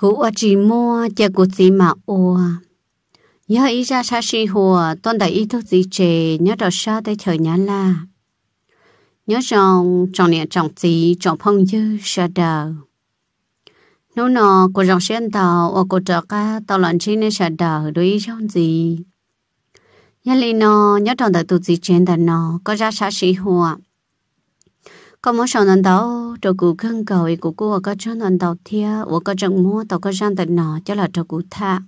cú ở chỉ mua chợ của gì mà ô nhớ ý ra sao sinh hùa toàn đại ý thức gì chề nhớ đọc sao tới chờ nhá là nhớ rằng trong niệm trọng gì trọng phong dư sao đâu nếu nó của dòng xuyên tàu ở của trợ cá tàu lợn chi nên sao đâu đối ý trong gì nhớ lý nó nhớ trong đại tụ gì trên đàn nó có ra sao sinh hùa có mỗi sau nón đó trâu cụ khăn cầu ý của cô có cho nón đầu thia của có trận mua tàu có gian tận nọ cho là trâu cụ tha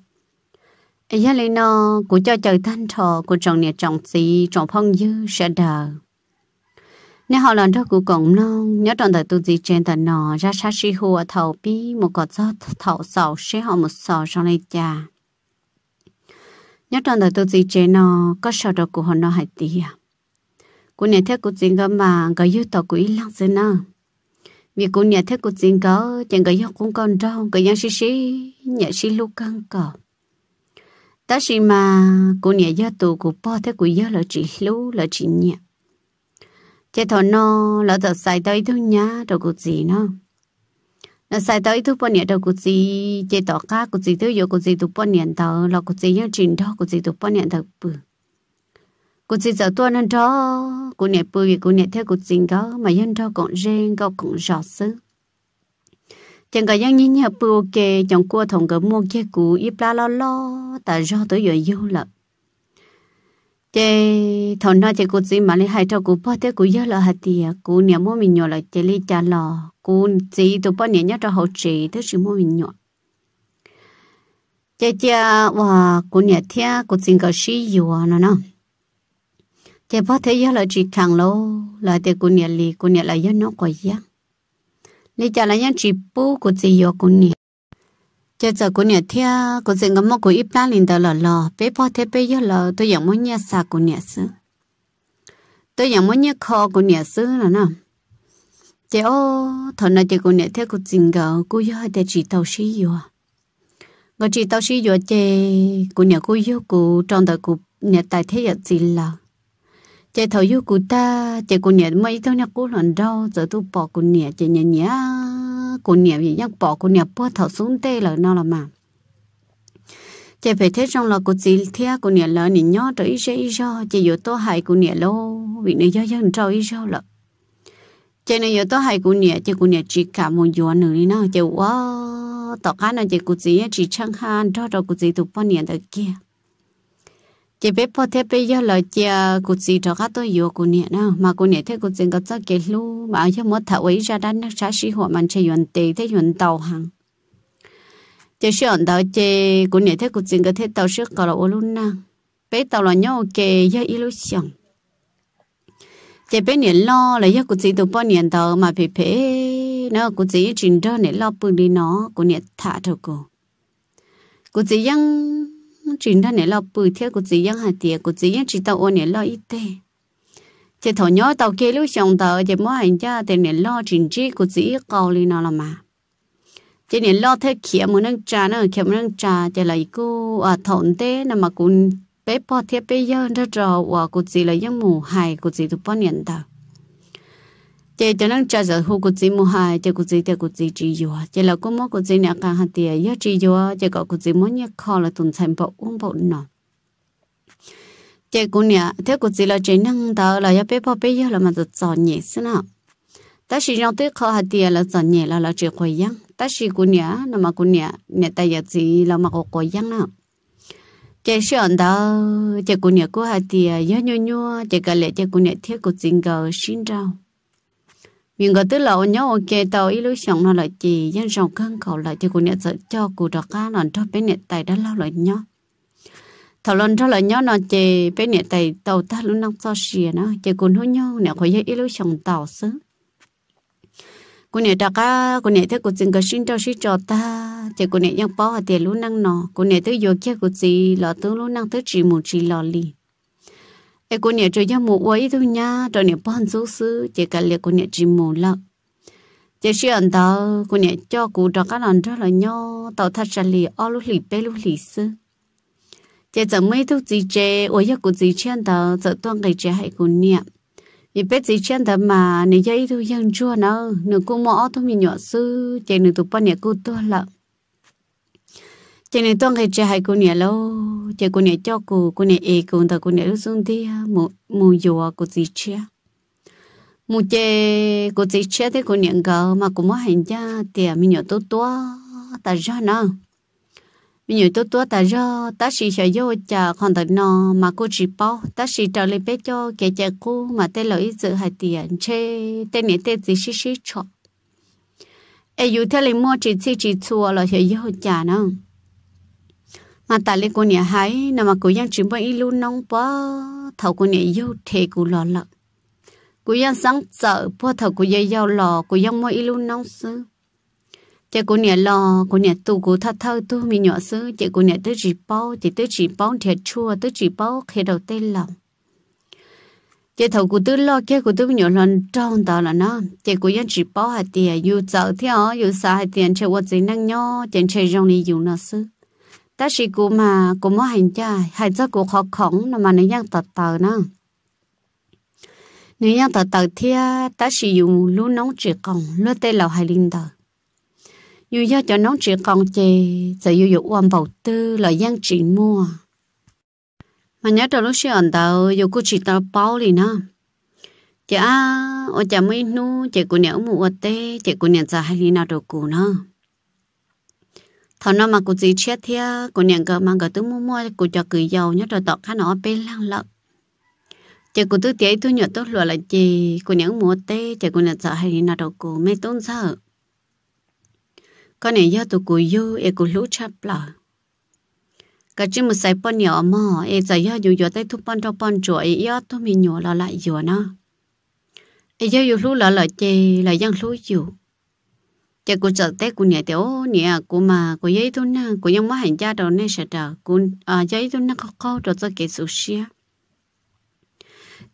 ý là nó của cho trời thanh thọ của chồng nhà chồng gì chồng phong dư sẽ đờ nếu họ làm đó của cổng non nhớ trong thời tu gì trên tận nọ ra xa si ở thầu bi một cọt gió thầu sầu sẽ họ một sầu trong này cha nhớ trong thời tu gì trên nọ có sầu đó của họ nó hại tiệt cô nhà thế cô chính cơ mà có yêu tao tàu của lăng thế nào vì cô nhà thế cô chính cơ chẳng có yêu cũng còn đâu có yêu xí xí nhà xí lu căng cỏ ta xí mà cô nhà gia tù của po thế của gia là chỉ lú là chỉ nhà chế thọ nó là thật sai tới thứ nhá đâu có gì nó nó sai tới thứ bốn niệm đâu có gì chế tỏ cá có gì thứ vô có gì thứ bốn niệm tờ là có gì những chuyện đó có gì thứ bốn niệm thật bự có gì giờ tôi nên đó cô nè bùi vì cô nè theo cô chính đó mà dân cho còn riêng có cũng rõ sư chẳng có dân nhìn nhà bùi kề chẳng qua thằng cái mua kia cũ ít la lo lo tại do tới giờ yêu lận chị thằng nó chị cô chỉ mà lấy hai trâu cô bỏ thế cô nhớ là hạt tiề cô nhà mua mình nhỏ là chị lấy cha lò cô chị tụi bỏ nhà nhớ cho hậu chị thế chỉ mua mình nhỏ chị chị và cô nhà thea cô chỉ có sĩ yêu nó nó chỉ bỏ thấy giờ là chỉ càng lâu là để cô nhà li cô nhà là giờ nó quay giờ lì chả là giờ chỉ bố cô chỉ giờ cô nhà chỉ giờ cô nhà thia cô chỉ ngắm mắt của ít ta liền đó là lo, bé bỏ thấy bé giờ là tôi giờ muốn nhà xa cô nhà xứ tôi giờ muốn nhà khó cô nhà xứ là nè chỉ ô thằng này chế cô nhà thia cô chỉ ngờ cô giờ để chỉ tàu xí rồi ngờ chỉ tàu xí rồi chỉ cô nhà cô yêu cô trong đời cô nhà tài thế giờ chỉ là chị thầu yêu của ta chị cụ nhẹ mấy thôi nhặt của lần đâu giờ tôi bỏ cụ nhẹ chị nhẹ nhẹ cụ nhẹ vì nhắc bỏ cụ nhẹ bỏ thầu xuống tê là nó là mà chị phải thế trong là cụ chỉ thea cụ nhẹ là nhỉ nhó tới dễ do chị vừa tôi hại cụ nhẹ lâu vì nó do dân trâu ý do là chị này vừa tôi hại cụ nhẹ chị cụ nhẹ chỉ cả một giờ nữa đi nào chị quá tọt cá này chị cụ chỉ chỉ chẳng han cho cho cụ chỉ tụt bao nhiêu được kia chỉ biết po thế bây giờ là chờ à, cụ gì cho các tôi yêu cụ nhẹ nào mà cụ nhẹ thế cụ gì có cho cái lu mà cho mất thảo ấy ra đan nước sáng sĩ họ mình chơi yuan tì thế yuan tàu hàng chỉ sử dụng tàu chỉ cụ nhẹ thế cụ gì có thế tàu sức có là ô luôn nè bé tàu là nhau kề giờ ít lúc xong chỉ bé nhẹ lo là giờ cụ gì tụ bao nhẹ tàu mà bé bé nó cụ gì chuyện đó nhẹ lo bự đi nó cụ nhẹ thả thôi cô cụ gì yang chính đó nè lo bự theo của chị giang hà tiệt của chị giang chỉ tao ôn nè lo ít tê chị thọ nhớ tao kia lúc xong tờ chị mua hành cha thì nè lo chính trị của chị cầu li nó là mà chị nè lo theo kia muốn nâng trà nữa, kia muốn nâng trà chị lại cô à thọn thế nè mà cũng bé po theo bé giờ ra trò của chị là giang mù hài của chị tụi po nhận tao chị cho nên cha giờ hú cái gì mua hai chị cô chị chị cô chị chị yêu chị là cô mua cô gì nhà càng hạt tiền yêu chỉ yêu chị có cô chị mua nhà kho là tuần thành bộ uống bộ nọ chị cô nhà thế cô gì là chị năng tờ là yêu bé bao bé yêu là mà tự chọn nhẹ xin à. ta chỉ nhau tới kho hạt tiền là chọn nhẹ là là chỉ quay yang ta chỉ cô nhà là mà cô nhà nhà ta giờ chị là mà cô quay yang nào chị sẵn đó chị cô nhà cô hạt tiền yêu nhau nhau chị cái lệ chị cô nhà thiết cô chính cầu xin chào mình có tức là nhau ok tàu ý lúc sống nó lại chỉ dân rồng cân cầu lại thì cô nhận sợ cho cô đọc cá nó cho bên nhận tay đã lâu lại nhau thảo luận cho lại nhau nó chỉ bên nhận tay tàu ta luôn năng so xìa nó chỉ cô nói nhau nè khỏi dây ý lúc sống tàu xứ cô nhận đọc cá cô nhận thấy cô xin cái xin cho xin cho ta chỉ cô nhận nhau bỏ tiền lúc năng nọ cô nhận tới giờ kia cô gì lọ tướng luôn năng thứ chỉ một chỉ lọ liền ai cô nè cho nhau một quấy thôi nha cho nè bọn số sư chỉ cả liệt cô nè chỉ một lọ chỉ chuyện đó cô nè cho cụ cho các lần rất là nhau tàu thắt chân lì ở lúc lì bê lúc lì sư chỉ giờ mấy thứ gì chế ôi giờ cụ gì chuyện đó giờ toàn ngày chế hãy cô nè vì biết gì chuyện đó mà nè giờ ít thôi dân chua nó nửa cô mỏ thôi mình nhỏ sư chỉ nửa tụi bọn nè cô tôi lợn chỉ nên tuân cái chơi hai cô nè lâu chơi cô nè cho cô cô nè e cô ta cô nè lúc xuống thì à, mù mù dùa cô gì chia mù chơi cô gì chia thì cô nè gờ mà cô mới hành ra thì mình nhớ tốt tốt ta ra nó mình nhớ tốt tốt ta ra ta chỉ sợ vô chả còn ta nó mà cô chỉ bảo, ta chỉ trở lại bé cho cái cha cô mà tên lỗi dự hai tiền chơi tên nè tên gì xí xí chọ ai yêu thế là mua chỉ chỉ chỉ chua là sợ vô chả nó mà ta lấy cô nhà hái nằm mà cô giang chuẩn bị luôn nong bò thầu cô nhà yêu thề cô lọ lợ cô giang sáng sợ bò thầu cô giang giao lò cô giang mua luôn nong sư chị cô nhà lò cô nhà tu cô thắt thơ tu mi nhỏ sư chị cô nhà tới chỉ bao chị tới chỉ bao thiệt chua tới chỉ bao khi đầu tê lòng chị thầu cô tư lo kia cô tư mi nhỏ lần trong đó là nó chị cô giang chỉ bao hạt tiền dù sợ theo yêu sợ hạt tiền chị quật gì năng nhau chị chơi rong đi dù nó sư ta chỉ cú mà cú mới hành trai hay cho cú khó khổng nó mà nó nhang tật tờ nó nếu nhang tờ tờ thì ta lúa nóng chỉ còn lúa tê lầu hay linh tờ dù do cho nóng chỉ còn chè giờ dù dụ bầu tư là giang chỉ mua mà nhớ đầu lúc xưa tờ dù cô chỉ tao bao thì nó chả ở chả mấy nu chả của nhà mua tê chả của nhà già hay linh nào đồ cũ nó thọ nó mà cô chỉ chết thì cô nhận cơ mà cờ thứ mua mua cô cho cử giàu nhất rồi tọt khá nó bên lăng lợn chị cô thứ tiết tôi nhận tốt lúa là chị cô nhận mua tê chị cô nhận sợ hay nào đâu cô mấy tôn sợ con này do tụ cô yêu e cụ lũ chắp lợ cái chữ một sài pon nhỏ mà e giờ do dù giờ tay thu pon cho pon chuột e do tôi mình nhỏ là lại dùa nó e do dù lũ là là chê là dân lũ dùa chắc cô chợ tết cô nhà tiểu nhà cô mà cô giấy tôi na cô nhưng mà hành gia đầu này sẽ đỡ cô à giấy tôi na khó khó rồi cho cái sushi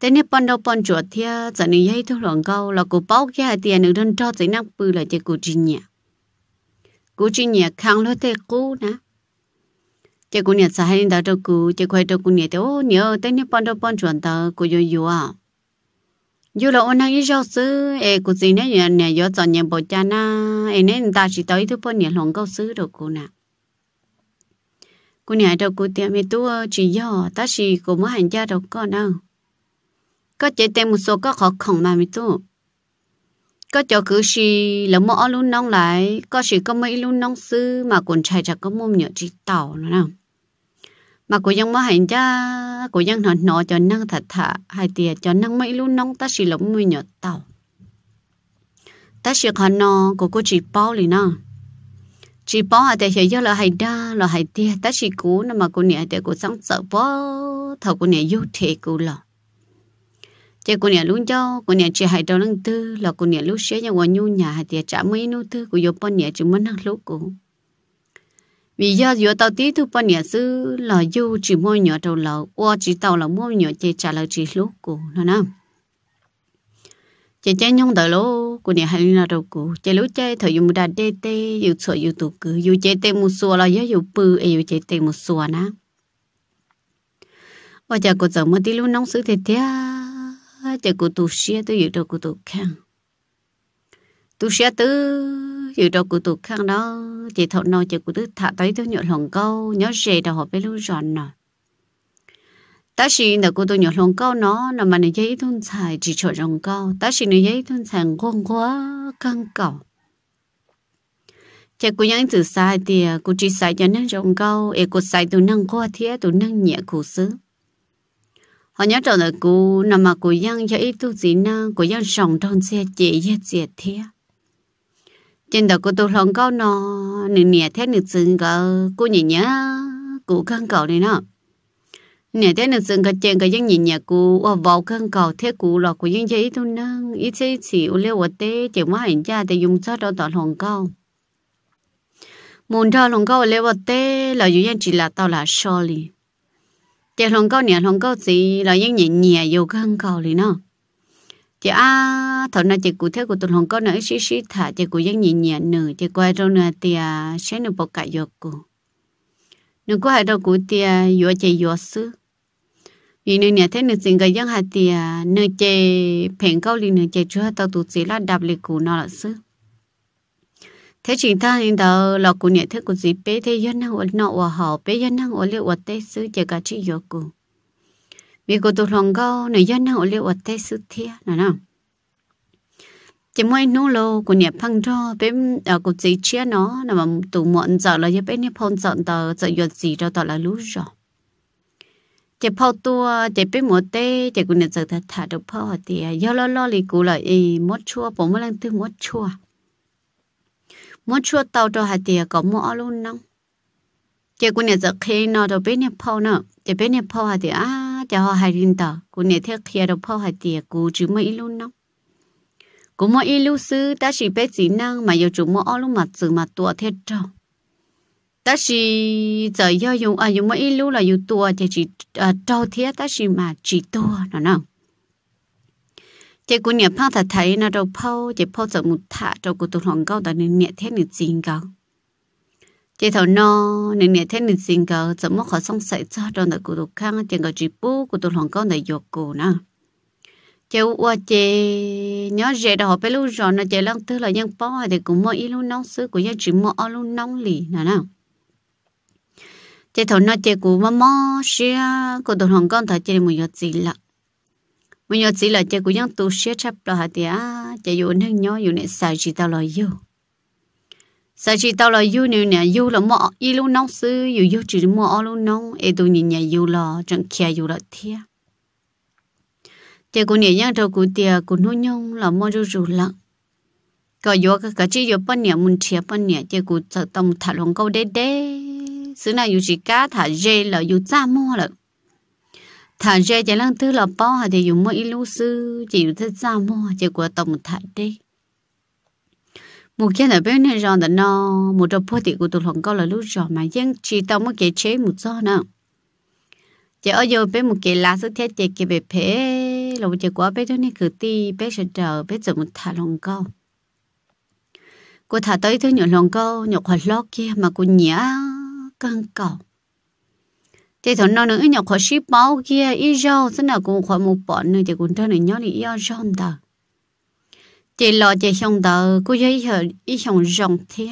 thế nên bọn đầu bọn chuột thì à, giờ này giấy tôi lòng câu là cô bao cái tiền được đơn cho giấy nắp bự là chỉ cô chín nhà cô chín nhà khang lối tết cô nè chắc cô nhà sai nên đã đâu cô chắc quay đâu cô nhà tiểu nhớ thế nên bọn đầu bọn chuột đó cô yêu yêu à dù là ông ấy giáo sư e cụ gì nè nhà nhà giáo chọn nhà bộ cha na e nên ta chỉ tới thứ bao nhiêu lòng câu sư được cô nè cô nhà đầu cô tiệm mi tu chỉ do ta chỉ cụ mới hành gia đầu con đâu có chế tem một số có khó khăn mà mi tu có cho cứ chỉ là mỗi luôn nông lại có chỉ có mấy luôn nông sư mà còn chạy chặt có mồm nhựa chỉ tàu nữa nào mà cô dân mà hành cha cô dân họ nọ cho năng thật thà hai tiệt cho năng mấy lúc nông ta chỉ lắm mùi nhọt tàu ta chỉ còn nọ cô cô chỉ bao lì nó chỉ bao à tại hiện giờ là hay đa là hay tiệt, ta chỉ cố nó mà cô nhẹ tại cô sáng sợ bao thầu cô nhẹ yêu thế cô lọ, chị cô nhẹ luôn cho cô nhẹ chỉ hay đâu năng tư là cô nhẹ lúc xé nhà quan nhu nhà hay tiệt trả mấy nô tư cô vô bao nhẹ chỉ muốn năng lúc cô vì do giữa tàu tí thu bao nhiêu xứ là du chỉ mua nhỏ đầu lẩu qua chỉ tàu là mua nhỏ chơi trả lời chỉ lúc cũ, nó nè chơi chơi nhông đời lô của nhà hay là đầu cũ, chơi lúc chơi thời dùng đà đê tê dùng sợi dùng tụ cứ dùng chơi tê một xua là do dùng bự ai dùng chơi tê một xua nè và chờ cô chồng mới tí lúc nóng xứ thiệt thiệt chờ cô tụ xia tôi dùng đầu cô tụ khang tụ xia tôi chỉ đâu cụ tụ khang đó chỉ thọ nó chỉ cụ tứ thả tới tôi nhộn lòng câu nhớ rề đầu họ bé lưu giòn nè ta chỉ là cụ tụ nhộn lòng câu nó là mà nó giấy thun xài chỉ chỗ lòng câu ta chỉ là giấy thun xài ngon quá căng cầu chả cụ nhắn từ sai thì cụ chỉ sai cho nên lòng câu ấy cụ sai tụ năng qua thế tụ năng nhẹ cụ xứ họ nhớ trở lại cụ nằm mà cụ nhắn cho ít tu gì na cụ nhắn sòng trong xe chỉ giết giết thế trên đầu cô tôi lòng câu nó nè nè thế nè sừng cả cô nhỉ nhá cô khăn cầu này nọ, nè thế nè sừng cả trên cả dân nhỉ nhỉ cô ở vào khăn cầu thế cô là cô dân chơi tôi năng ít chơi chỉ ô liu ở tê chỉ mà hành cha để dùng cho đó tỏ lòng câu muốn cho lòng câu leo vật tế là dùng dân chỉ là tao là sorry chỉ lòng câu nè lòng câu gì là dân nhỉ nhỉ dù khăn cầu này nọ chị à thợ nãy chị cụ thế của tụi hồng có nãy xí xí thả chị cụ dân nhị nhẹ nữ chị quay đâu nè thì à sẽ nữ bọc cả giọt cụ nữ có hai đầu cụ thì à giọt chị giọt sư vì nữ nhẹ thế nữ xin cái dân hai thì à nữ chị phèn câu liền nữ chị chưa tao tụt gì là đập lịch cụ nó là sư thế chỉ ta hiện giờ là cụ nhẹ thế của gì bé thế dân năng ổn nọ hòa hảo bé dân năng ổn liệu ổn tết sư chị cả chị giọt cụ vì cô tụt lòng gâu nửa dân hậu liệu ở tây sư thia nè nào chỉ mỗi nô lô của nhà phăng cho bên ở của gì chia nó là mà tụ muộn giờ là giờ bên nhà phong dọn tờ giờ dọn gì cho tờ là lú rồi chỉ phao tua chỉ bên mùa tê chỉ của nhà giờ thật thả được phao thì do lo lo lì cụ lại ý chua bố mới lên tư mót chua mót chua tàu cho hạt thì có mua luôn nông chỉ của nhà giờ khi nó cho bên nhà phao nữa chỉ bên nhà phao hạt thì à cho họ hai rin tờ cô nè theo kia đâu phao hai tiề cô chứ mấy lúc nóng cô mỗi ít lúc sư ta chỉ biết gì năng mà yêu chúng mỗi lúc mà từ mà tua thế trâu ta chỉ giờ yêu dùng à dùng mỗi ít lúc là dùng tua thì chỉ trâu thế ta chỉ mà chỉ tua nó nào chị cô nè phao thật thấy nó đâu phao chị phao giờ một thả cho cô tụt hoàng cao ta nè thế nè chín cao chị thầu no nên nè thế nên xin cờ 怎么好送晒 cho đó là cụ đồ khang tiền cờ chỉ bú cụ đồ hoàng cao này dục cụ nè chị qua chị nhớ về đó họ bé lúc rồi nó chị lăng thứ là nhân bao thì cũng mua ít luôn nóng sứ của nhân chỉ mua ở lúc nóng lì nè nè chị thầu no chị cụ mà mò xia cụ đồ hoàng cao thật chị mình nhớ gì lạ mình nhớ gì là chị cụ nhân tu xia chấp là hạt thì à chị dùng nước nhớ dùng nước xài chỉ tao lo yêu sao chỉ tao là yêu nữa nè yêu là mọ yêu luôn nóng sư yêu yêu chỉ mọ luôn nóng ê tôi nhìn nhà yêu là chẳng kia yêu là thia chị cô nhẹ nhàng đầu cô tiề cô nuôi nhung là mơ rù rù lặng có yêu cái cái chỉ yêu bao nhiêu muốn chia bao nhiêu chị cô sợ tâm thả lòng câu đê đê xứ nào yêu chỉ cá thả dê là yêu cha mua là thả dê chỉ lăng tư là bao hà thì yêu mơ yêu sư chỉ yêu thích cha mua chị có tổng thả đê một cái là bên này rồi nó một trong phố thị của tôi không có là lúc rồi mà dân chỉ tao mới kể chế một do nữa chỉ ở giờ bên một cái lá số thiết chỉ cái bề phế là một chỉ quá bên đó này cứ ti bên sẽ chờ bên giờ một thả lòng câu cô thả tới thứ nhỏ lòng câu nhọc hoạt lót kia mà cô nhả căng cầu thì thằng nó nữa nhọc hoạt ship bao kia ít rau thế nào cũng khoảng một bọn nữa thì cũng cho này nhớ này ý rau ta chị lo chị xong tờ cô giấy hở ý xong rộng thế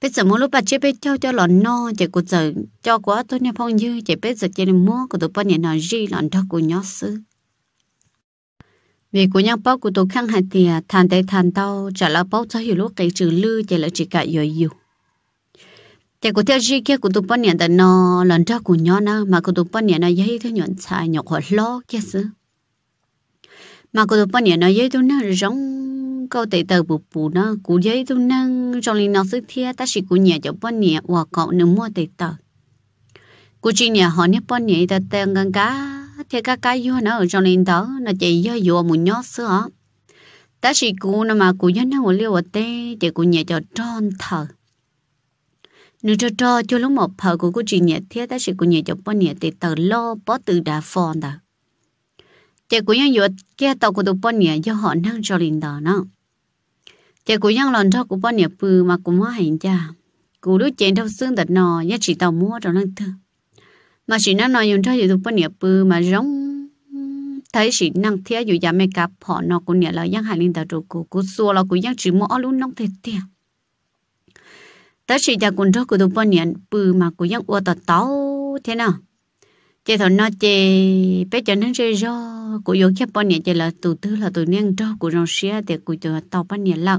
bây giờ mỗi lúc bà chị biết cho cho lợn no chị cô giờ cho quá tôi nè phong dư chị biết giờ chị nên mua của tôi bà nhẹ nói gì lợn đó của nhó sư vì của nhau bao của tôi khăn hạt tiền à, thàn tay thàn tao trả lại bao cho hiểu lúc cái trừ lư chị là chỉ cả rồi dù chị của theo gì kia của tôi bà nhẹ đó no lợn đó của nhó na mà của tôi bà nhẹ nó dây thế nhọn xài nhọc hoạt lo kia sư mà cô tôi nhớ nó giấy tôi nó rong câu tệ tờ bù bù nó cú giấy tôi nâng trong linh nó sức thiệt ta chỉ cú nhớ cho bọn nhớ hoặc cậu nếu mua tệ tờ cú chỉ nhớ họ nhớ bọn nhớ ta tên gần cá thế cá cá vô nó ở trong linh đó nó chạy vô vô mù nhót sữa ta chỉ cú nó mà cú nhớ nó ngồi liêu ở tê chạy cú nhớ cho tròn thở nếu cho cho cho lúc một phở của cô chị nhẹ thiết ta chỉ cô nhẹ cho bao nhẹ thì tờ lo bó từ đà phòn đó chị cũng nhân dụ kia tàu của tụi bọn nhẹ do họ năng cho linh đó nó chị cũng nhân lần cho của bọn nhẹ bự mà cũng hóa hành cha cụ đứa đâu xương tật nò nhất chỉ tàu mua trong lần thơ mà chỉ năng nói dùng cho dù tụi bọn nhẹ bự mà giống thấy chỉ năng thiết dù giá dạ mẹ cặp họ nó cũng nhẹ là dân hải linh tàu trụ cụ cụ xua là cũng dân chỉ mua luôn nông thiệt thiệt tới chỉ cho cũng cho của tụi bọn nhẹ bự mà cũng dân ua tàu thế nào chị thọ nó chị bé cho nên chơi do cụ yếu kia bao nhiêu chị là tụ tư là tụ niên cho cụ rong xia thì cụ cho tàu bao nhiêu lâu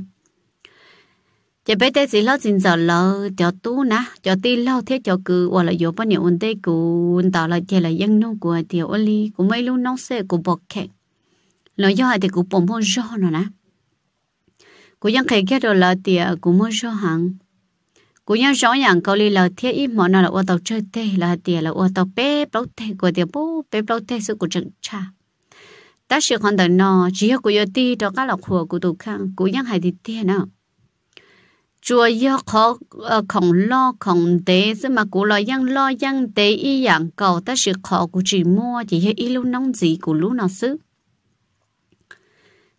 chị bé tê gì lo xin giờ lo cho tú nè cho ti lo thế cho cứ hoặc là yếu bao nhiêu vấn đề cụ tàu là chị là dân nông của thì ổn ly cũng mấy lúc nông sẽ cụ bọc kẹt nói do thì cụ bồng bông do nó nè cụ dân kẹt cái đó là thì cụ mua do hàng cú nhau rõ nhàng câu li là thiết ít món nào là ô tàu chơi tê là tiền là ô tàu bé bao tê của tiền bố bé bao tê sự của trận cha ta sẽ còn đợi nó chỉ có cú đi ti đó các lọc hồ của tụ khang cú nhang hải đi tiền nào chùa yêu khó ờ, không lo không tế chứ mà cú lo yang lo yang tế y yang cầu ta sẽ khó của chỉ mua chỉ hay ít lúc nóng gì của lúc nào xứ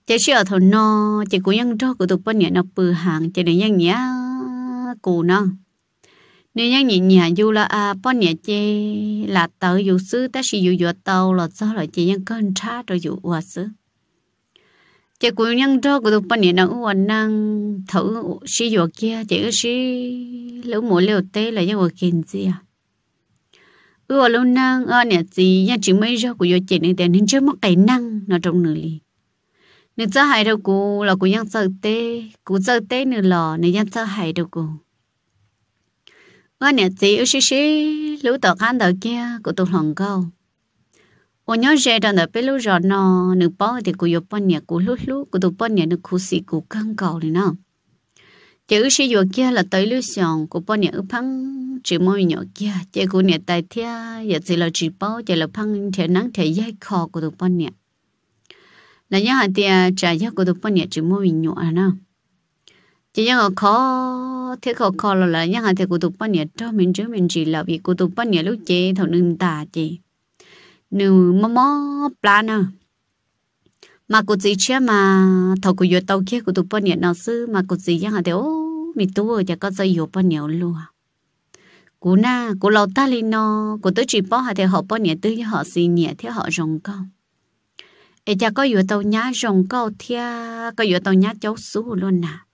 chỉ chỉ ở thầu no chỉ cú yang đó của tụ bên nhà nó bự hàng chỉ để yang nhau cụ nó nếu nhắc nhị nhà du là à bọn nhà chê là tớ dù sư ta sử dụ dụ tàu là do là chị nhân cần tra rồi dụ ua sư chị cụ nhân cho cụ tụi bọn nhà nó ua năng thử sử dụ kia chị cứ sử lũ mũi liều tê là nhân ua kiên gì à ua lũ năng ua nhà chị nhân chỉ mấy rau cụ dụ chị nên tiền nên chưa mất cái năng nó trong nửa ly, nên cho hai đâu cụ là cụ nhân sợ tê cụ sợ tê nửa lò nên nhân sợ hai đâu cụ 我娘子有些些 lúc tao khăn đầu kia của tôi lòng câu ô nhớ rẻ đó là bé lúc rồi nó nữ bao thì cô yêu bao nhiêu cô lúc lúc của tôi bao nhiêu nữ cô sĩ cô căng cầu này nó chữ sĩ vừa kia là tới lúc xong của bao nhiêu phăng chỉ mỗi nhỏ kia chỉ của nhà tài thia giờ chỉ là chỉ bao chỉ là phăng thể nắng thể dây khó của tôi bao nhiêu là nhớ hạt tia trả giá của tôi bao nhiêu chỉ mỗi nhỏ nó chỉ những khó thế khó khó là là những hàng thì cụ tục bao nhiêu cho mình chứ mình chỉ là vì cụ tục bao nhiêu lúc chế thầu nương tà chế, nếu mà mò plan à mà cụ gì chưa mà thầu cụ vừa tàu kia cụ tục bao nhiêu nào sư mà cụ gì những hàng thì ô mình tu ở chả có dây dỗ bao nhiêu luôn à. cú na cú lâu ta lên nó cú tới chỉ bỏ hai thì họ bỏ nhẹ tư với họ xì nhẹ thế họ rồng câu ấy cha có vừa tàu nhá rồng câu thì có vừa tàu nhá cháu xú luôn nè à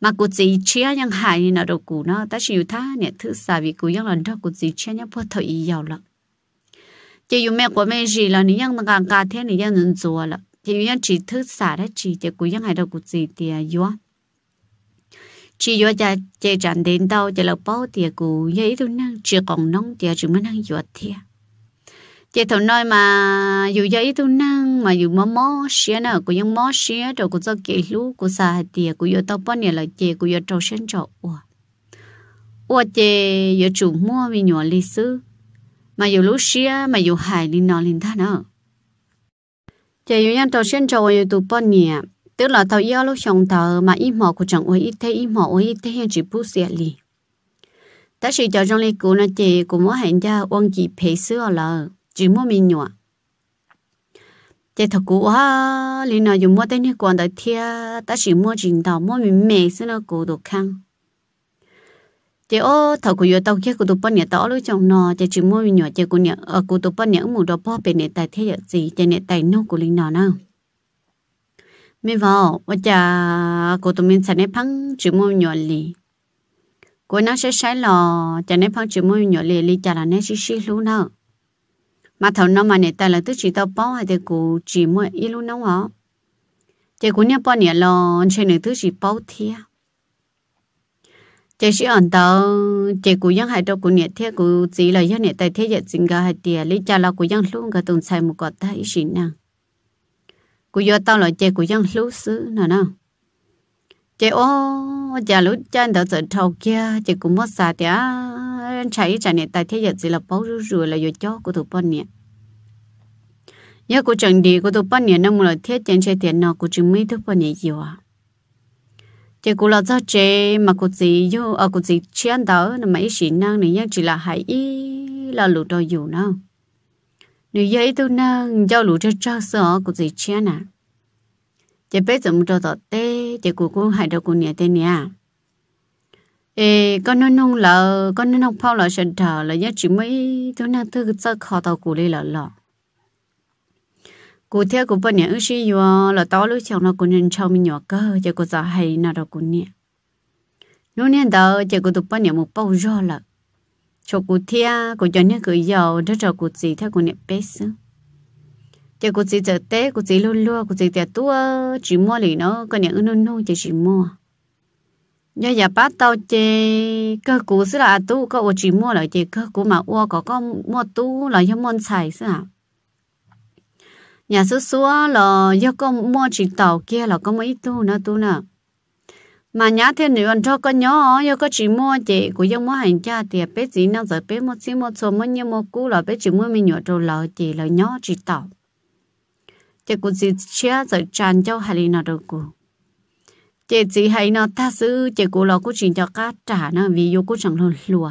mà cụ chỉ chia những hại nào đồ cụ nó ta chịu tha nè thứ xa vì cụ những lần đó cụ chỉ chia những phật thời giàu lắm chỉ dùng mẹ của mẹ gì là những những càng cả thế những những rùa lắm chỉ dùng những chỉ thứ xa đó chỉ chỉ cụ những hại đồ cụ gì tiền yếu chỉ yếu chỉ chỉ chẳng đến đâu chỉ là bao tiền cụ vậy đâu năng chỉ còn nông thì chúng mình năng yếu thiệt chị thầu nói mà dù giấy tôi năng mà dù mò mò xía nào cũng mò xía rồi cũng cho kỹ lú cũng xài tiền cũng giờ tao bao nhiêu là chị cũng giờ trâu sen trâu ủa ủa chị giờ chủ mua vì nhỏ lý sư mà dù lú xía mà dù hài đi nó lên thằng nữa chị dù nhân trâu sen trâu giờ tụ bao nhiêu tức là tao yêu lúc xong tao mà ít mò cũng chẳng ôi ít thế ít mò ôi ít thế hiện chỉ bút xịa liền ta chỉ cho trong lịch cũ nó chị cũng muốn hẹn ra ông chị phải xưa là chỉ mua mình nhỏ thế thật cũ ha lý nào dùng mua tên hết còn đại thia ta chỉ mua trình đầu mua mình mẹ xin nó cố đồ khăn thế ô thật của yo tao kia của tụi bọn nhảy tao lúc chồng nọ thế chỉ mua mình nhỏ thế của nhảy ở ờ, của tụi bọn nhảy mù đó bỏ về nhảy tài thế giờ gì thế nhảy tài nô của lý nào nào mẹ vào và cha của tụi mình sẽ nếp phăng chỉ mua mình nhỏ lì của nó sẽ sai lò cha nếp phăng chỉ mua mình nhỏ lì lì cha là nếp xí xí lú nào mà thầu nó mà nè ta là tức chỉ tao bao hay thì cụ chỉ mua y luôn nóng hả chỉ cụ nhớ bao nè lo trên này tức chỉ bao thia chỉ sĩ ẩn tao chỉ cụ dân hai đâu cụ nè thia cụ chỉ là dân nè tại thế giờ chính cả hay tiền lý cha là cụ dân luôn cả tuần xài một cọt ta ít gì nè cụ do tao là chỉ cụ dân lúc xứ nè nè chị ô già lúc chân đỡ sợ thầu kia chị cũng mất xa tía chạy chạy này tại thế giới chỉ là bao rú rùi là vô chó của tụi bọn nè giờ của trận đi của tụi bọn nè nó muốn là thiết chân chơi tiền nó của chúng mấy tụi bọn nè nhiều à chị cũng là do chị mà của chị vô ở của chị chiến đỡ là mấy sĩ năng này nhá chỉ là hãy ý là lũ đồ dù nào nếu vậy ít năng giao lũ cho trao sợ của chị chiến à chỉ biết dùng cho tao tê chỉ cụ cụ hai đầu cụ nhà tê nhà ê con nó nông lợ con nó nông phao lợ sần thở là chỉ mấy thứ nào thứ cái khó tao cụ đi lợ lợ cụ theo cụ bên nhà ước sĩ yo nó cụ nên chồng mình nhỏ cơ chỉ cụ giờ hay nhà nô nên đó chỉ cụ tụi bên nhà một bao rô lợ cho cụ theo cụ cho nên cụ giàu rất là cụ gì theo nhà bé xứ chỉ cô chỉ giờ té cô chỉ luôn luôn cô chỉ tiệt tua chỉ mua lì nó còn những nôn nôn chỉ chỉ mua nhà nhà bắt tao chỉ cơ cú xí là tu cơ ô chỉ mua lại chỉ cơ cú mà ô có con mua tu lại cho môn xài xí à nhà số số là do con mua chỉ tàu kia là có mấy tu nữa tu nữa mà nhà nhá thêm còn cho con nhỏ do có chỉ mua chị của dân mua hàng cha thì biết gì nó giờ biết một xí một số mua nhiều một cú là biết chỉ mua mình nhỏ trâu là chị là nhỏ chỉ tàu chị cũng gì chia rồi tràn cho hà lì nó đâu cô chị chỉ hay nó ta sư chị cũng lo cũng chỉ cho cá trả nó vì yêu cũng chẳng luôn, lúa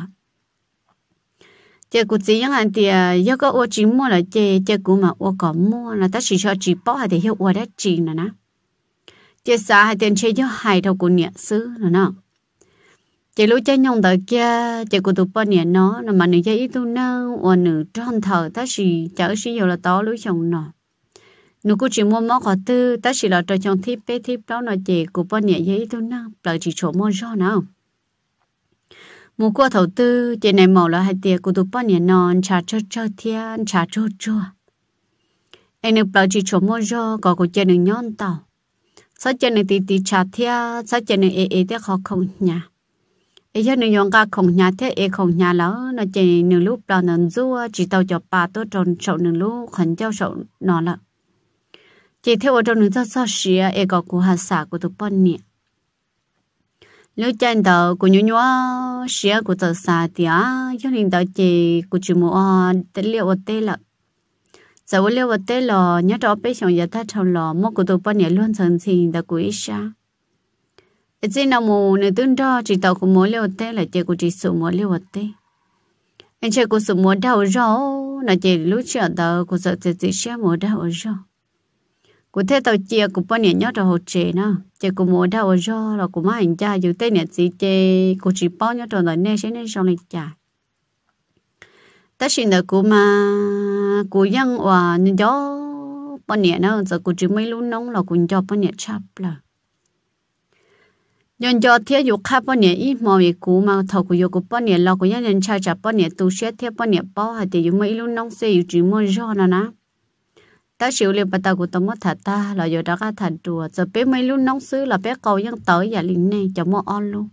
chị cũng chỉ những anh thì yêu có ô chỉ mua là chị chị cũng mà ô có mua là ta chỉ cho chỉ bỏ hay để hiểu ô đã chỉ nó, nè chị xã hay tiền chơi cho hay đâu cũng nhẹ sư nè nè chị lúc chơi nhông tới kia chị cũng tụi bọn nhẹ nó mà nữ chơi ít tu nơ ô nữ tròn thở ta chỉ chở sử yêu là to lối chồng nó nếu cô chỉ muốn móc họ tư ta chỉ là trò chồng thiếp bé thiếp đó là chị của bọn nhẹ dễ thôi nè là chỉ chỗ mua do nào mua qua thầu tư chị này mỏ là hai tiền của tụi bọn nhẹ non trà cho cho thiên trà cho cho anh được bảo chỉ chỗ mua do có của chị này nhon tàu sao chị này tí tí trà thiên sao chị này ế ế thế khó không nhà ấy cho nên yong ca không nhà thế ấy không nhà lão nó chỉ nửa lúc là nửa rua chỉ tàu cho ba tôi tròn sậu nửa lúc khẩn trao sầu nó là chỉ theo ở trong nước cho sao xía e có của hạt xả của tụ bọn nè nếu chân đầu của nhu nhu xía của tụ xả thì á cho nên đầu chỉ của chỉ mua tế liệu ở tế là dầu liệu ở tế là nhớ đó bây giờ giờ ta trong lò mua của tụ bọn nè luôn thần thì đã của ít xa trên nào mù nếu tương đó chỉ tàu của mua liệu ở tế là chỉ của chỉ số mua liệu ở tế anh chơi của số mua đau rồi là chỉ lúc chuyện đầu của sợ chỉ chỉ xía mua đau rồi cụ thể tàu chia cụ bao nhiêu nhớ cho hồ chế nó chế cụ mua đào cho là cụ má anh cha dù tên nhiệt gì chế cụ chỉ bao nhiêu cho là nè sẽ nên cho lên cha tất nhiên là cụ mà cụ dân hòa gió bao nhiêu nó giờ cụ chỉ mấy lúc nóng là cụ cho bao nhiêu chắp là nhân cho thiết dục khác bao nhiêu ít mà về cụ mà thầu cụ dục cụ bao nhiêu là cụ nhân nhân cha chắp bao nhiêu tu sét thiết bao nhiêu bao hay thì dụ mấy lúc nóng sẽ dụ chỉ mua gió nó nè ta chịu liền bắt ta của tao mất thật ta là giờ đã ra thành chùa giờ bé mấy lúc nóng xứ là bé vẫn cầu ยัง tới và linh này, cho mua on luôn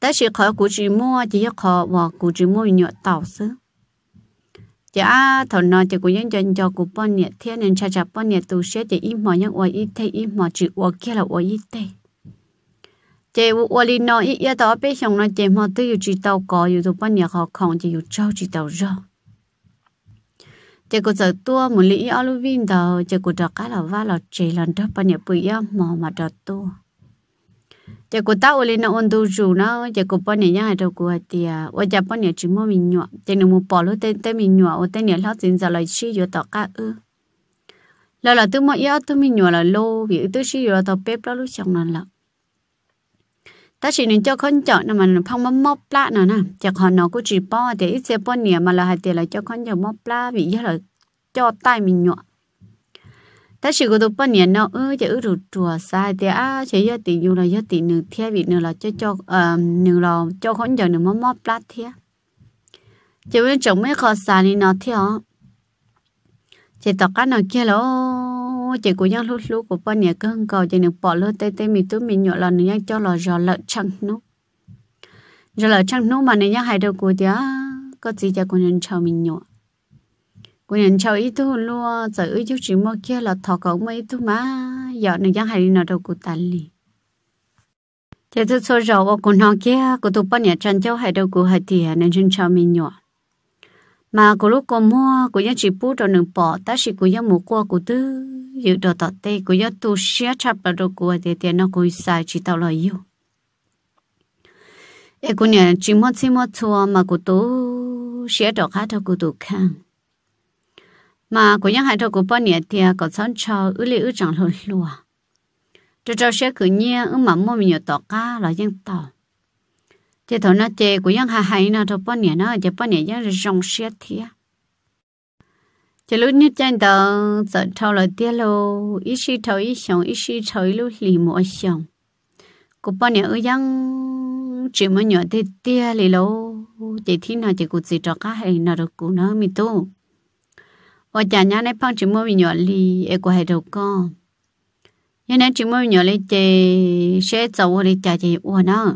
ta chỉ khỏi của chị mua chỉ cho khó và của chị mua nhựa tàu xứ chả à, thầu nó chỉ có nhân dân cho của bọn nhiệt thiên nên cha cha bọn nhiệt tuổi sẽ chỉ im mỏ nhân oai ít thế im mỏ chỉ oai kia là oai ít thế chị oai linh nó ít ít đó bé xong nó chị mỏ tư chỉ tàu có yêu tụ bọn nhiệt họ không chỉ yêu trâu chỉ tàu rồi chỉ có giờ tua một lý olivin đó chỉ có trò cá là va là chỉ lần đó bao nhiêu bụi âm mò mà trò tua chỉ có tao lên nó ôn tu rủ nó chỉ có bao nhiêu nhà đâu của tiề ở nhà bao nhiêu chỉ mua mình nhọ chỉ nó mua bỏ luôn tên tên mình nhọ ở tên nhà lót tiền giờ lại chi vô tọt cá ư là là tôi mua yếu tôi mình nhọ là lô vì tôi chi vô tao bếp đó lúc chồng nó lợn ta chỉ nên ừ. cho con chọn là mình phong mắm móc lá nữa nè chắc họ nó cũng chỉ bỏ để ít xe bỏ nhẹ mà là hai tiền là cho con chọn móc lá vì giờ là cho tay mình nhọ ta chỉ có tụ bỏ nhẹ nó ư chỉ ư rụt chùa sai thì à chỉ giờ tiền dù là giờ tiền nửa thiê vì nửa là cho cho ờ, nửa là cho con chọn nửa mắm móc lá thiê chỉ với chồng mấy khó xài thì nó thiê chỉ tao cái nào kia là chỉ của nhau lúc lúc của bao nhiêu hưng cầu chị được bỏ lỡ tê tê mì tú mì nhọ là nữa cho là giò lợn chăng nút giò lợn chăng nút mà nữa hai đầu của tía có gì cho con nhân chào mình nhọ con nhân chào ít tu luôn giờ ít chút chỉ mơ kia là thọ cậu mấy tu má giờ nữa hai đi đầu của ta lì thế tôi số giàu của con nó kia của tụ bao nhiêu chân cháu hai đầu của hai tía nên chân chào mình nhọ mà của lúc còn mua của nhân chỉ bút rồi nửa bỏ ta chỉ của nhân mua qua của tư yêu đồ tọt tê của gió tu xé chắp là đồ của thì tiền nó cũng sai chỉ tao lời yêu ê cô nhà chỉ mất chỉ mất thua mà cô tu xé đồ khác thôi cô tu khang mà cô nhắc hai thôi cô bao nhiêu thì có sẵn cho ư li ư chẳng lùi lùa cho cho xé cứ nhia ư mà mua mình nhiều tọt cá là dân tàu chỉ thằng nó chê của dân hai hai nó thôi bao nhiêu nó chỉ bao nhiêu dân rong xé thiệt chỉ lúc như chân đó giờ thâu lời tiếc lô ít sĩ thâu ít sống ít sĩ thâu ít lúc lì mua sống cụ bao nhiêu ơi chỉ mới nhỏ tiếc tiếc lì lô chỉ thi nào chỉ cụ chỉ cho cá hay nào được cụ nào mi tu ở nhà nhà này phong chỉ mới nhỏ lì ấy cụ hay đâu con nhà này chỉ mới nhỏ lì chỉ sẽ giàu lì chả chỉ uo nào?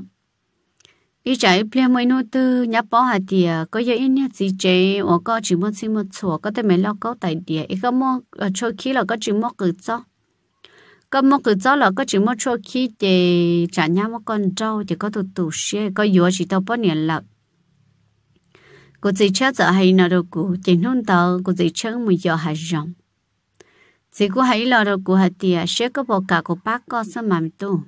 ý trái ple mấy nô tư nhá bỏ hạt địa có giờ ít nhất gì chơi, hoặc có chỉ một xin một chỗ có thể mấy lo có tại địa ý có mò cho khi là có chỉ mò cứ cho có mò cứ cho là có chỉ mò cho khi thì trả nhà mò con trâu thì có tụ tụ xe có yếu chỉ tao bao nhiêu lợn cô chỉ chết giờ hay nào đâu cô chỉ nôn tao cô chỉ chết một giờ hạt rộng chỉ có hay nào đâu cô hạt địa sẽ có bộ cả cô bác có sao mà tu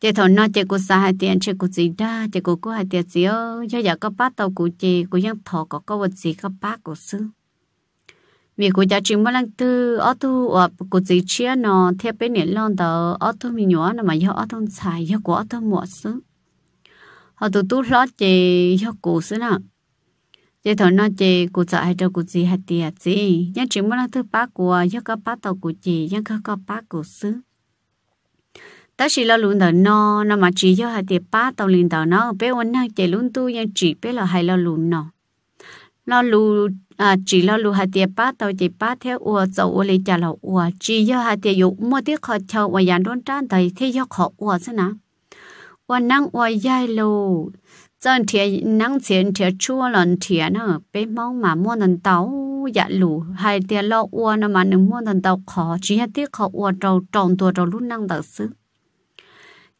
chị thọ nó chị cô sai tiền chị cô gì đó chị cô cô hai tiền gì ơ cho giờ có bát tàu của chị cô ยัง thọ có có vật gì có bát của sư vì cô cha chị mới lần tư ở tu ở cô gì chia nó theo bên này lon đó ở tu mình nhỏ nó mà do ở tu xài do của ở tu mua sư họ tu tu lót chị do cô sư nào chị thọ nó chị cô sợ hai trâu cô gì hai tiền gì nhưng chị mới lần tư bát của do có bắt đầu của chị nhưng có có bát của sư ta chỉ là luôn đó nó nó mà chỉ cho hai tiệp ba tàu liền đó nó bé ôn năng chỉ luôn tu nhưng chỉ bé là hai là luôn nó lo lu à chỉ lo lu hai tiệp ba tàu tiệp ba theo ua dầu ua lấy trả là ua chỉ cho hai tiệp dụ mua tiếc khó chờ và dàn đôn trán thầy thế cho khó ua thế nào ua năng ua dài lu chân thiệt năng thiệt thiệt chua lần thiệt nó bé mong mà mua lần tàu dạ lũ hai tiệp lo ua nó mà nâng mua lần tàu khó chỉ hai tiệp khó ua trâu trồng tua trâu lúc năng tự xứ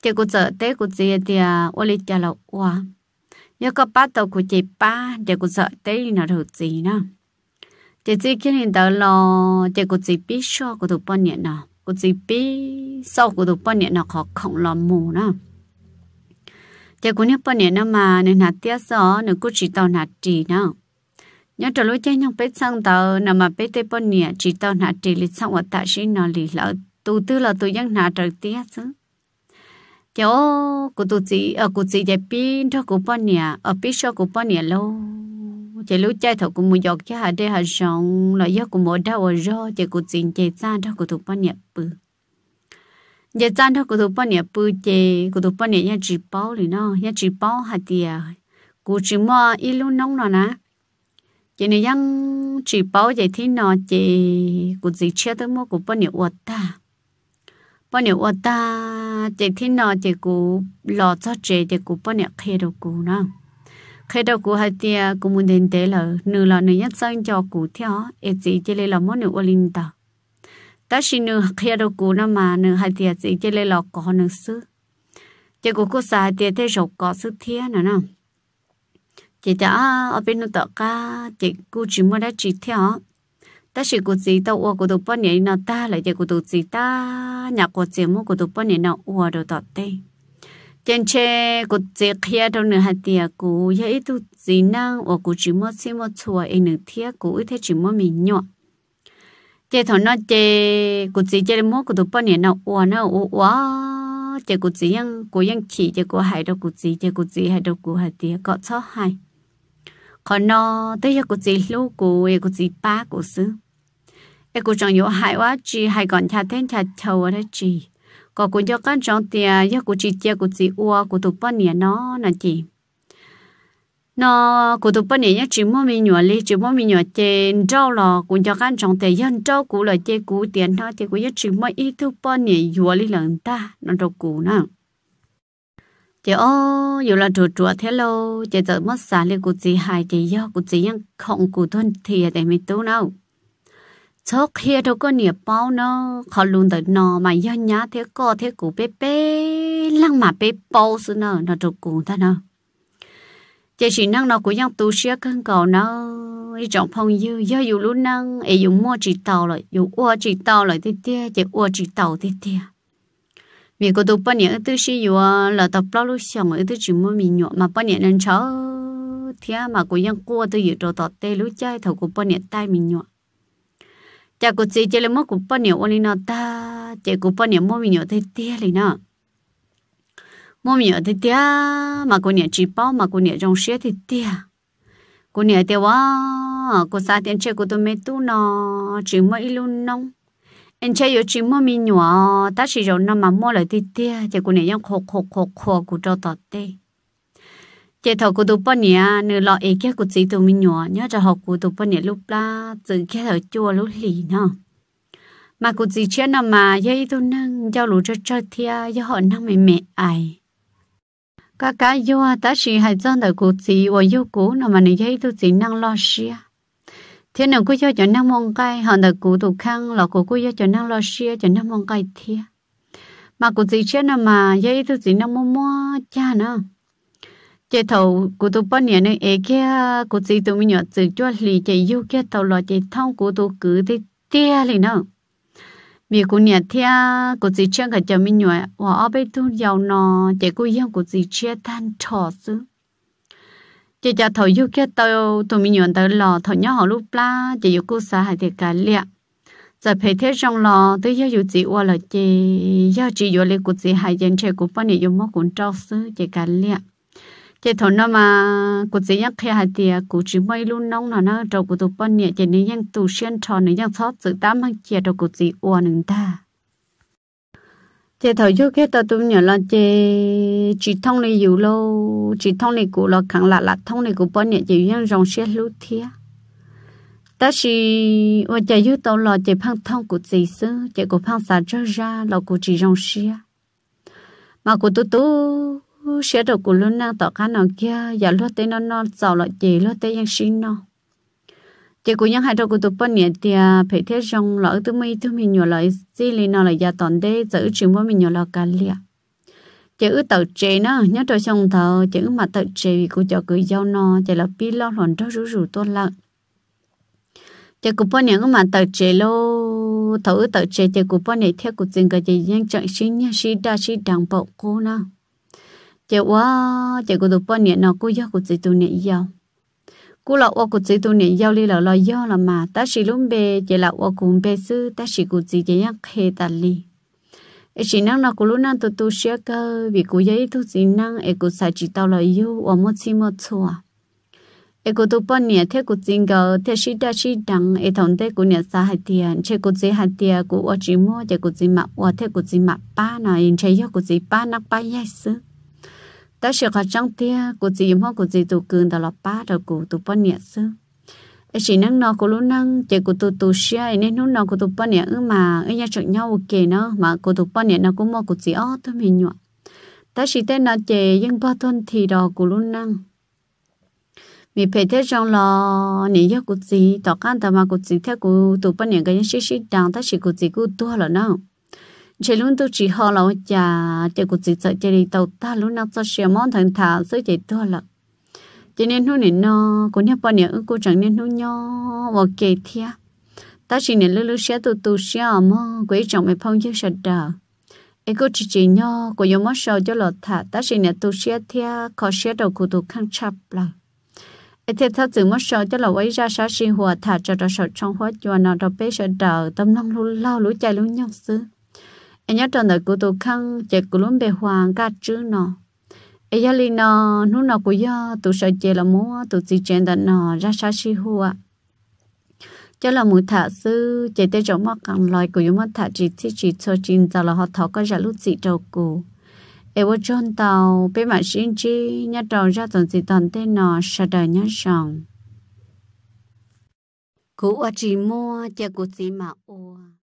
chỉ có sợ tết của chị thì ô lì chả là quá, nếu có bắt đầu của chị ba chỉ có sợ tết là được gì nữa chị chỉ khi nhìn tới lo chị cô chị biết cho của tụi bọn nhẹ nào cô chị biết sau của tụi bọn nhẹ nào khó không lo mù nữa chị cô nhớ bọn nhẹ nào mà nên hạt tiếc gió nên cứ chỉ tàu hạt trì nữa nhớ trở lối chơi nhau biết sang tàu nằm mà biết tới bọn nhẹ chỉ tàu hạt trì lịch sang ở tại xin nào lì lỡ tụ tư là tụi dân hạt trở tiếc chứ cháu cụ tụ chị ở cụ chị dạy pin cho cụ bao nè ở pin cho cụ bao nè lâu chỉ lúc chơi thôi, cụ mua giọt cho hà đây hà rong là do cụ mua đau ở rô chị cụ chị chị san cho cụ tụ bao nè bự chị san cho cụ tụ bao nè bự chị cụ tụ bao nè nhà chỉ bao thì nó nhà chỉ bao hà tiề cụ chỉ mua ít lúc nóng rồi nè chị này ยัง chỉ bao vậy thì nó chị cụ chị chơi tới mua cụ bao nè uất ta bọn nè ở ta chỉ thiên nọ chỉ cú lọ cho chế chỉ cú bọn nè khê đồ cú nè khê đồ cú hay tia cú muốn đến tế là nửa là nửa nhất sang cho cú theo ít gì chỉ lấy là món nửa olin ta ta xin nửa khê đồ cú nè mà nửa hay tia chỉ chỉ lấy là có nửa sư chỉ cú cú sai tia thế rồi có sư thiên nữa nè chỉ ta ở bên nửa tọt ca chỉ cú chỉ muốn đã chỉ theo ta chỉ cụ chỉ tao ua cụ tụ bao nhiêu nó ta lại chỉ cụ tụ chỉ ta nhà cụ chỉ mua cụ tụ bao nhiêu nó ua đồ tọt tê trên che cụ chỉ kia đâu nữa hạt tiệt cụ ya ít tụ chỉ năng ua cụ chỉ mua xí mua chùa ấy nữa thiệt cụ ít thế chỉ mua mình nhọ chế thằng nó chế cụ chỉ chế mua cụ tụ bao nhiêu nó ua nó ua ua chế cụ chỉ yang cụ yang chỉ chế cụ hại đâu cụ chỉ chế cụ chỉ hại đâu cụ hạt tiệt có cho hại còn nó tới giờ cụ chỉ lưu cụ cụ chỉ ba cụ xứ cái cô chồng yếu hại quá chị hay còn cha thêm cha chầu đấy chị có cô cho con chồng tiền cho cô chị chia cô chị uo cô tụt bao nhiêu nó là chị nó cô tụt bao nhiêu chỉ mua mình nhỏ li chỉ mua mình nhỏ tiền trâu lò cô cho con chồng tiền dân trâu cô là chơi cô tiền thôi thì cô nhất chỉ mua ít thứ bao nhiêu nhỏ li lần ta nó đâu cô nè chị ô dù là chuột chuột thế lâu chị tự mất xả li cô chị hại chị do cô không cô thôn thì để mình tu nào chóc kia đâu có nhiều bao nó khó luôn tới nó mà do nhá thế có thế cụ bé bé lăng mà bé bao xứ nó nó trục cụ ta nó chỉ chỉ năng nó cũng ยัง tu sửa cân cầu nó ý trọng e phong dư do dù luôn năng ấy e dùng mua chỉ tàu lại dùng ua chỉ tàu lại tê tê chỉ ua chỉ tàu tê tê vì cô tu bao nhiêu tư sĩ dù là tập bao lúc xong ấy tư chỉ mua mình nhọ mà bao nhiêu năm cháu thế mà cũng ยัง cua tư dự đồ tọt tê lúc chơi thầu cũng bao nhiêu tay mình nhọ cha cô chị chơi lên mất cũng bao nhiêu ôn nó ta chị cũng bao nhiêu mua mình nhiều thấy tia này nọ mua mình nhiều thấy tia mà cô nhẹ chỉ bao mà cô nhẹ trong xe thấy tia cô nhẹ tia quá cô xa tiền chơi cô tôi mê tu nó chỉ mua ít luôn nông anh chơi yo chỉ mua mình nhỏ ta chỉ rồi nó mà mua lại thấy tia chị cô nhẹ yang khô khô khô khô cô cho tọt tê chế thầu của tụi bọn nè nửa lọ ấy kia của chị tôi mình nhỏ nhớ cho học của tụi bọn nè lúc la từ kia ở chùa lúc lì nó mà của chị chuyện nào mà dây tôi nâng giao lũ cho cho thia do họ nâng mình mẹ ai cả cả à, ta chỉ hay cho đời của chị và yêu cũ nào mà này dây tôi chỉ nâng lo xia thế nào cứ do cho nâng mong cái, họ đời của tụi khăn lọ của cũng do cho nâng lo xia cho nâng mong cái thia mà của chị chuyện nào mà dây tôi chỉ nâng mua mua cha nữa chế thầu của tôi bao nhiêu nữa, cái kia của chị tôi mình nhớ tự cho lì chế yêu cái tàu là chế thông của tôi cứ thế tiếc lì nó vì cô nhà thia cô chỉ chơi cả cho mình nhớ và ở bên tôi giàu nó chế của yêu của chị chia tan trò xứ chế cho thầu yêu cái tàu tôi mình nhớ tới lò thầu nhớ họ lúc la chỉ yêu cô xã hải thiệt cả liệt giờ phải thế trong lò tôi yêu yêu chỉ qua là chỉ yêu chỉ yêu lì cô chỉ hải dân chơi cô bao nhiêu yêu mất cũng trao xứ chỉ cả liệt chị thôi nó mà cụ chỉ nhắc khi hai tiệt cụ chỉ mấy luôn nóng là nó trâu cụ tụ bận nhẹ chị nên nhang tụ xuyên trò nên nhang sót sự tám hàng chị trâu cụ chỉ uo nừng ta chị thôi chú khi ta tụi nhỏ là chị chỉ thông này dù lâu chỉ thông này cụ là khẳng lạ lạ thông này cụ bận nhẹ chị nhang rong xuyên lú thiệt ta chỉ và chị yêu tao là chị phăng thông cụ chỉ sư chị cụ phăng xả ra ra là cụ chỉ rong xuyên mà cụ tụ tụ u sẽ đầu của luôn năng tỏ cá nào kia giờ lo tây nó nó giàu lại chỉ lo tây yang xin nó chỉ của những hai đầu của tụi bên này thì à, phải thế trong lỡ tụi mình tụi mình nhiều lại gì liền nó lại giờ toàn đây giữ chuyện với mình nhiều là cả liệt chữ tờ trề nó nhớ tôi xong thờ chữ mà tờ trề của cho cứ giao nó chỉ là pi lo hòn đó rủ rủ tôi lợn chạy của bọn những mà tờ trề lô thử tờ trề chạy của bọn này theo của tiền cái gì nhanh chọn xin nha xin đa xin đằng bộ cô nào chị quá chị cũng được bao nhiêu nào cô yêu cô chỉ tôi nhận giàu cô là ô của chị tôi nhận giàu đi là lo yêu là mà ta chỉ luôn bê chị là ô cùng bé sư ta chỉ cô chỉ chị nhắc hệ ta li ấy chỉ năng là cô luôn năng tụ tụ sẽ cơ vì cô giấy tụ chỉ năng ấy cô sai chỉ tao là yêu và mất chi mất chua ấy cô tôi bao nhiêu thế cô chính gờ thế chỉ ta chỉ đằng ấy thằng thế cô nhận sa hạt tiền chế cô chỉ hạt tiền cô ô chỉ mua chế cô chỉ mặc ô thế cô chỉ mặc ba nào in chế yêu cô chỉ ba nắp ba yes ta sẽ có trong tia của gì em họ của chị tụ cường ta lọp ba đầu của tụ bao nhiêu sư ấy chỉ năng nó của lúc năng chị của tụ tụ xe nên lúc nó của tụ bao nhiêu mà ấy nhà chọn nhau ok nó mà của tụ bao nhiêu nó cũng mua của gì ó tôi mình nhọ ta chỉ tên nó chị nhưng bao tuần thì đó của lúc năng mi phải thế trong lò nỉ giác của gì, tỏ can tao mà của gì theo của tụ bao nhiêu cái những xí xí đang ta chỉ của gì của tua là nào chỉ luôn tôi chỉ họ là cha chỉ có chỉ sợ chỉ đi tàu ta luôn nó cho xe món thành thả dưới chỉ tôi là cho nên nó nên nó cũng nhớ bao nhiêu cô chẳng nên nó nhó và kệ thia ta chỉ nên lưu lưu xe tụ tụ xe mà quấy chồng mày phong chứ sạch đờ ai cô chỉ chỉ nhó cô giống mất sầu cho lọt thả ta chỉ nên tụ xe thia khó xe đầu cụ tụ khăn chập là ai thấy thật sự mất sầu cho là quấy ra sa sinh hòa thả cho đó sầu trong hoa cho nó đó bé sạch đờ tâm năng lú lao lũ chạy luôn nhau xứ em nhớ trong đời của tôi khăn chạy của luôn bề hoàng cả chữ nó em nhớ liền nó nút nó của do tôi sợ chạy là muốn tôi chỉ chạy đặt nó ra xa xí hoa, cho là một thả sư chạy tới chỗ mắc càng loài của chúng mất thả chỉ chỉ chỉ cho chính giờ là họ thọ có giả lúc gì đầu cụ em vô chôn tàu bên mặt xin chi nhớ tròn ra tuần gì toàn tên nó sợ đời nhớ sòng cú ở chỉ mua chạy của chỉ mà ô.